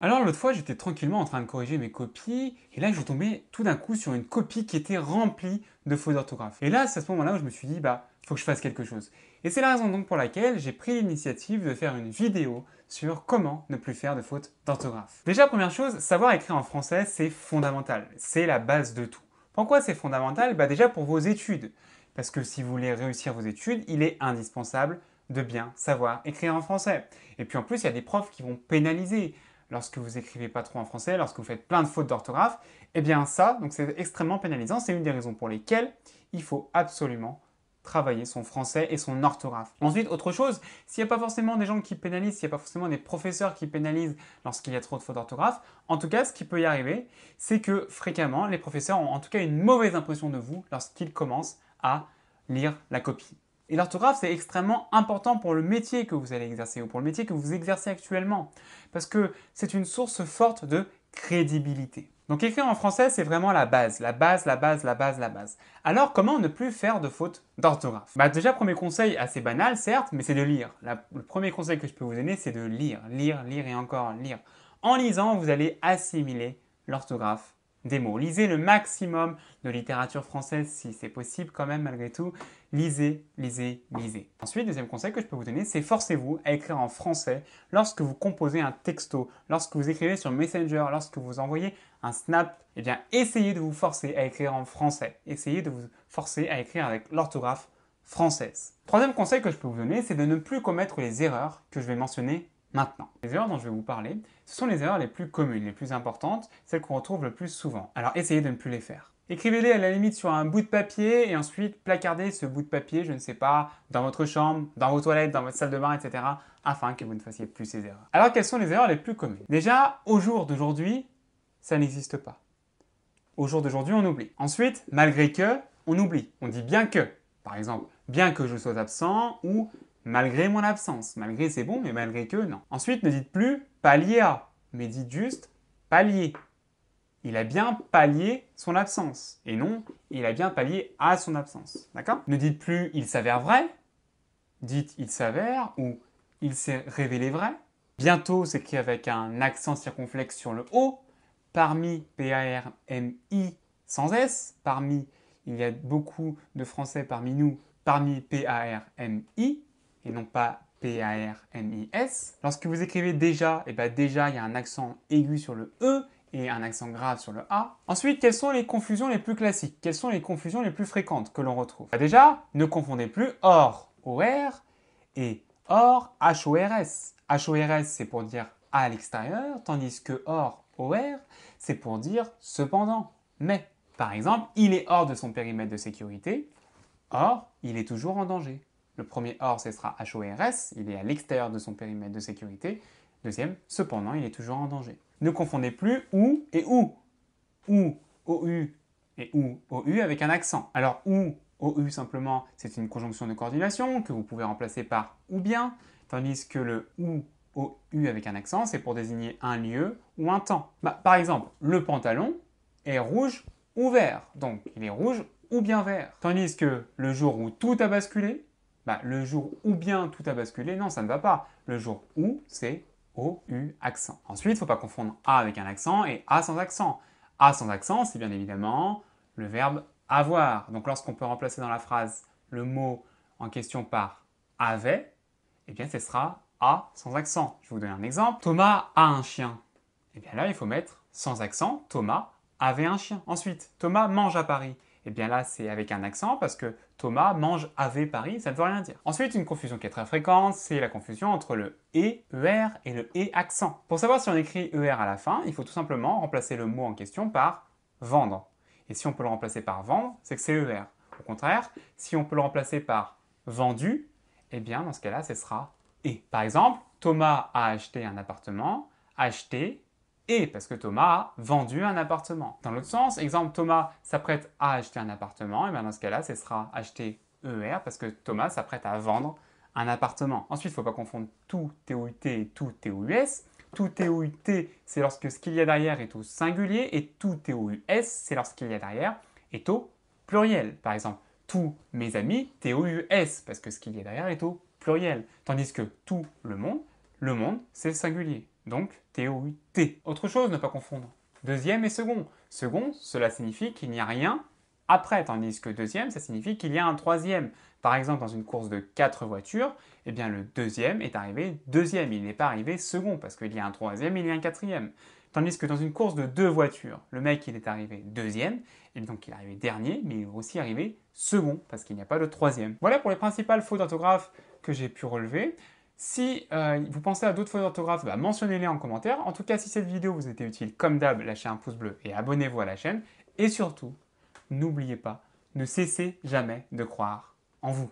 Alors l'autre fois, j'étais tranquillement en train de corriger mes copies, et là je tombais tout d'un coup sur une copie qui était remplie de fautes d'orthographe. Et là, c'est à ce moment-là où je me suis dit, bah, faut que je fasse quelque chose. Et c'est la raison donc pour laquelle j'ai pris l'initiative de faire une vidéo sur comment ne plus faire de fautes d'orthographe. Déjà, première chose, savoir écrire en français, c'est fondamental. C'est la base de tout. Pourquoi c'est fondamental Bah déjà pour vos études. Parce que si vous voulez réussir vos études, il est indispensable de bien savoir écrire en français. Et puis en plus, il y a des profs qui vont pénaliser lorsque vous écrivez pas trop en français, lorsque vous faites plein de fautes d'orthographe, eh bien ça, donc c'est extrêmement pénalisant. C'est une des raisons pour lesquelles il faut absolument travailler son français et son orthographe. Ensuite, autre chose, s'il n'y a pas forcément des gens qui pénalisent, s'il n'y a pas forcément des professeurs qui pénalisent lorsqu'il y a trop de fautes d'orthographe, en tout cas, ce qui peut y arriver, c'est que fréquemment, les professeurs ont en tout cas une mauvaise impression de vous lorsqu'ils commencent à lire la copie. Et l'orthographe, c'est extrêmement important pour le métier que vous allez exercer ou pour le métier que vous exercez actuellement. Parce que c'est une source forte de crédibilité. Donc écrire en français, c'est vraiment la base, la base, la base, la base, la base. Alors comment ne plus faire de fautes d'orthographe Bah déjà, premier conseil assez banal, certes, mais c'est de lire. le premier conseil que je peux vous donner, c'est de lire, lire, lire et encore lire. En lisant, vous allez assimiler l'orthographe Lisez le maximum de littérature française si c'est possible quand même malgré tout. Lisez, lisez, lisez. Ensuite, deuxième conseil que je peux vous donner, c'est forcez-vous à écrire en français lorsque vous composez un texto, lorsque vous écrivez sur Messenger, lorsque vous envoyez un snap, eh bien essayez de vous forcer à écrire en français. Essayez de vous forcer à écrire avec l'orthographe française. Troisième conseil que je peux vous donner, c'est de ne plus commettre les erreurs que je vais mentionner maintenant. Les erreurs dont je vais vous parler, ce sont les erreurs les plus communes, les plus importantes, celles qu'on retrouve le plus souvent. Alors essayez de ne plus les faire. Écrivez-les à la limite sur un bout de papier et ensuite placardez ce bout de papier, je ne sais pas, dans votre chambre, dans vos toilettes, dans votre salle de bain, etc. afin que vous ne fassiez plus ces erreurs. Alors quelles sont les erreurs les plus communes Déjà, au jour d'aujourd'hui, ça n'existe pas. Au jour d'aujourd'hui, on oublie. Ensuite, malgré que, on oublie. On dit bien que, par exemple, bien que je sois absent ou Malgré mon absence. Malgré c'est bon, mais malgré que non. Ensuite, ne dites plus pallier à, mais dites juste pallier. Il a bien pallié son absence. Et non, il a bien pallié à son absence. D'accord Ne dites plus il s'avère vrai. Dites il s'avère ou il s'est révélé vrai. Bientôt c'est écrit avec un accent circonflexe sur le O. Parmi, p sans S. Parmi, il y a beaucoup de Français parmi nous. Parmi, p r et non pas P-A-R-M-I-S. Lorsque vous écrivez déjà, et eh ben déjà il y a un accent aigu sur le E et un accent grave sur le A. Ensuite, quelles sont les confusions les plus classiques Quelles sont les confusions les plus fréquentes que l'on retrouve bah Déjà, ne confondez plus OR, OR, et OR, H-O-R-S. H-O-R-S, c'est pour dire à l'extérieur, tandis que OR, OR, c'est pour dire cependant, mais. Par exemple, il est hors de son périmètre de sécurité, or, il est toujours en danger. Le premier or, ce sera HORS, il est à l'extérieur de son périmètre de sécurité. Deuxième, cependant, il est toujours en danger. Ne confondez plus OU et OU. OU, OU et OU, OU avec un accent. Alors OU, OU simplement, c'est une conjonction de coordination que vous pouvez remplacer par ou bien, tandis que le OU, OU avec un accent, c'est pour désigner un lieu ou un temps. Bah, par exemple, le pantalon est rouge ou vert, donc il est rouge ou bien vert. Tandis que le jour où tout a basculé, bah, le jour où bien tout a basculé, non, ça ne va pas. Le jour où, c'est OU U, accent. Ensuite, il ne faut pas confondre A avec un accent et A sans accent. A sans accent, c'est bien évidemment le verbe avoir. Donc lorsqu'on peut remplacer dans la phrase le mot en question par avait, eh bien ce sera A sans accent. Je vais vous donner un exemple. Thomas a un chien. Eh bien là, il faut mettre sans accent, Thomas avait un chien. Ensuite, Thomas mange à Paris. Et eh bien là, c'est avec un accent parce que Thomas mange à Paris, ça ne veut rien dire. Ensuite, une confusion qui est très fréquente, c'est la confusion entre le et ER et le et accent. Pour savoir si on écrit ER à la fin, il faut tout simplement remplacer le mot en question par vendre. Et si on peut le remplacer par vendre, c'est que c'est ER. Au contraire, si on peut le remplacer par vendu, eh bien dans ce cas-là, ce sera et. Par exemple, Thomas a acheté un appartement, acheté et parce que Thomas a vendu un appartement. Dans l'autre sens, exemple, Thomas s'apprête à acheter un appartement, et bien dans ce cas-là, ce sera acheter ER parce que Thomas s'apprête à vendre un appartement. Ensuite, il ne faut pas confondre tout TOUT et tout TOUS. Tout TOUT, c'est lorsque ce qu'il y a derrière est au singulier, et tout TOUS, c'est lorsqu'il y a derrière est au pluriel. Par exemple, tous mes amis, TOUS, parce que ce qu'il y a derrière est au pluriel. Tandis que tout le monde, le monde, c'est singulier donc u T. Autre chose, ne pas confondre. Deuxième et second. Second, cela signifie qu'il n'y a rien après, tandis que deuxième, ça signifie qu'il y a un troisième. Par exemple, dans une course de quatre voitures, eh bien le deuxième est arrivé deuxième, il n'est pas arrivé second, parce qu'il y a un troisième, il y a un quatrième. Tandis que dans une course de deux voitures, le mec, il est arrivé deuxième, et donc il est arrivé dernier, mais il est aussi arrivé second, parce qu'il n'y a pas de troisième. Voilà pour les principales fautes d'orthographe que j'ai pu relever. Si euh, vous pensez à d'autres fautes d'orthographe, bah, mentionnez-les en commentaire. En tout cas, si cette vidéo vous était utile, comme d'hab, lâchez un pouce bleu et abonnez-vous à la chaîne. Et surtout, n'oubliez pas, ne cessez jamais de croire en vous.